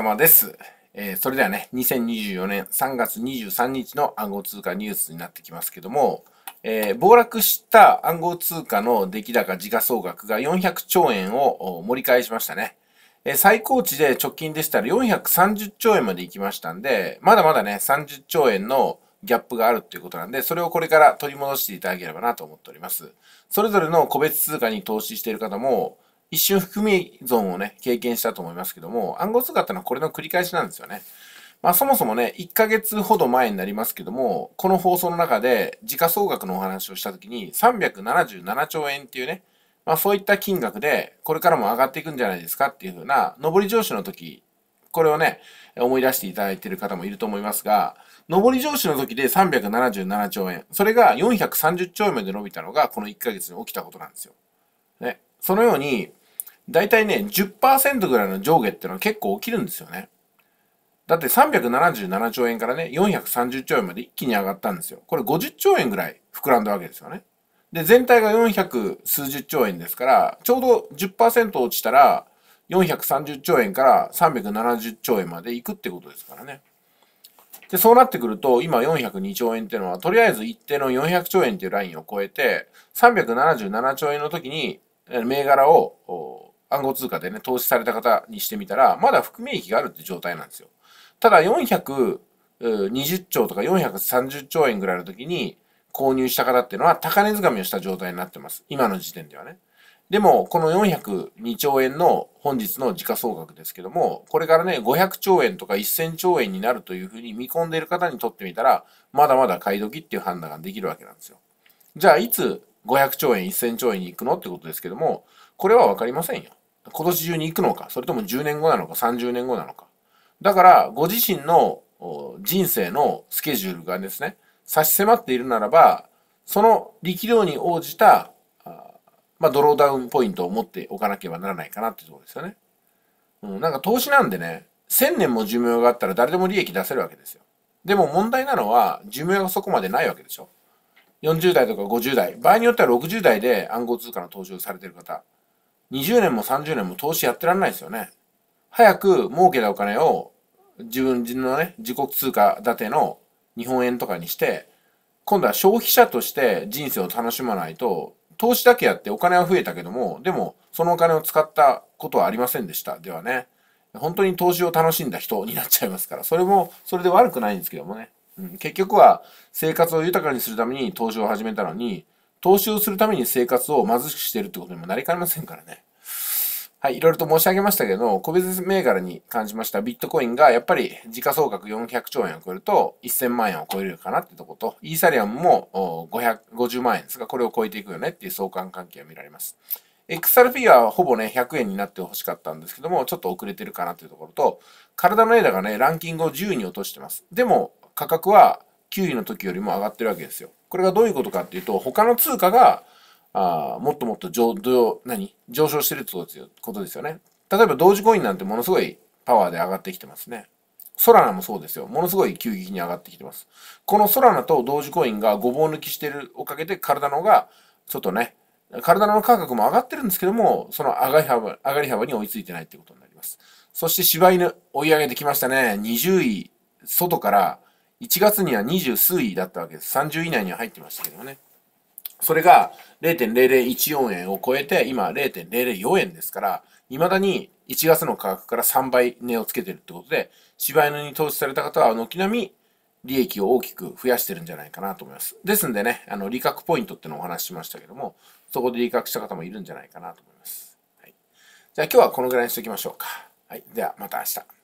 様です。えー、それではね、2024年3月23日の暗号通貨ニュースになってきますけども、えー、暴落した暗号通貨の出来高時価総額が400兆円を盛り返しましたね。えー、最高値で直近でしたら430兆円まで行きましたんで、まだまだね、30兆円のギャップがあるっていうことなんで、それをこれから取り戻していただければなと思っております。それぞれの個別通貨に投資している方も、一瞬含み損をね、経験したと思いますけども、暗号通貨ってのはこれの繰り返しなんですよね。まあそもそもね、1ヶ月ほど前になりますけども、この放送の中で時価総額のお話をした時に377兆円っていうね、まあそういった金額でこれからも上がっていくんじゃないですかっていうふうな、上り上昇の時、これをね、思い出していただいている方もいると思いますが、上り上昇の時で377兆円、それが430兆円まで伸びたのがこの1ヶ月に起きたことなんですよ。ね。そのように、大体ね、10%ぐらいの上下っていうのは結構起きるんですよね。だって377兆円からね、430兆円まで一気に上がったんですよ。これ50兆円ぐらい膨らんだわけですよね。で、全体が400数十兆円ですから、ちょうど10%落ちたら、430兆円から370兆円までいくってことですからね。で、そうなってくると、今402兆円っていうのは、とりあえず一定の400兆円っていうラインを超えて、377兆円の時に、銘柄を暗号通貨でね、投資された方にしてみたら、まだ含み益があるって状態なんですよ。ただ420兆とか430兆円ぐらいの時に購入した方っていうのは高値掴みをした状態になってます。今の時点ではね。でも、この402兆円の本日の時価総額ですけども、これからね、500兆円とか1000兆円になるというふうに見込んでいる方にとってみたら、まだまだ買い時っていう判断ができるわけなんですよ。じゃあ、いつ500兆円、1000兆円に行くのってことですけども、これはわかりませんよ。今年中に行くのか、それとも10年後なのか、30年後なのか。だから、ご自身の人生のスケジュールがですね、差し迫っているならば、その力量に応じた、まあ、ドローダウンポイントを持っておかなければならないかなっていうところですよね。うん、なんか投資なんでね、1000年も寿命があったら誰でも利益出せるわけですよ。でも問題なのは、寿命がそこまでないわけでしょ。40代とか50代、場合によっては60代で暗号通貨の投資をされてる方、20年も30年も投資やってらんないですよね。早く儲けたお金を自分のね、自国通貨建ての日本円とかにして、今度は消費者として人生を楽しまないと、投資だけやってお金は増えたけども、でもそのお金を使ったことはありませんでした。ではね、本当に投資を楽しんだ人になっちゃいますから、それも、それで悪くないんですけどもね。うん、結局は生活を豊かにするために投資を始めたのに、投資をするために生活を貧しくしているってことにもなりかねませんからね。はい、いろいろと申し上げましたけど、個別銘柄に感じましたビットコインがやっぱり時価総額400兆円を超えると1000万円を超えるかなってとこと、イーサリアムも550万円ですが、これを超えていくよねっていう相関関係が見られます。XRP はほぼね、100円になってほしかったんですけども、ちょっと遅れてるかなというところと、体の枝がね、ランキングを10位に落としてます。でも、価格は9位の時よりも上がってるわけですよ。これがどういうことかっていうと、他の通貨が、あもっともっと上何上昇してるってことですよね。例えば同時コインなんてものすごいパワーで上がってきてますね。ソラナもそうですよ。ものすごい急激に上がってきてます。このソラナと同時コインがごぼう抜きしてるおかげで体のがちょっとね、体の価格も上がってるんですけども、その上がり幅上がり幅に追いついてないってことになります。そして柴犬追い上げてきましたね。20位、外から1月には20数位だったわけです。30以内には入ってましたけどね。それが0.0014円を超えて、今0.004円ですから、未だに1月の価格から3倍値をつけてるってことで、柴犬に投資された方は軒並み利益を大きく増やしてるんじゃないかなと思います。ですんでね、あの、利確ポイントってのをお話ししましたけども、そこで利確した方もいるんじゃないかなと思います。はい、じゃあ今日はこのぐらいにしておきましょうか。はい。ではまた明日。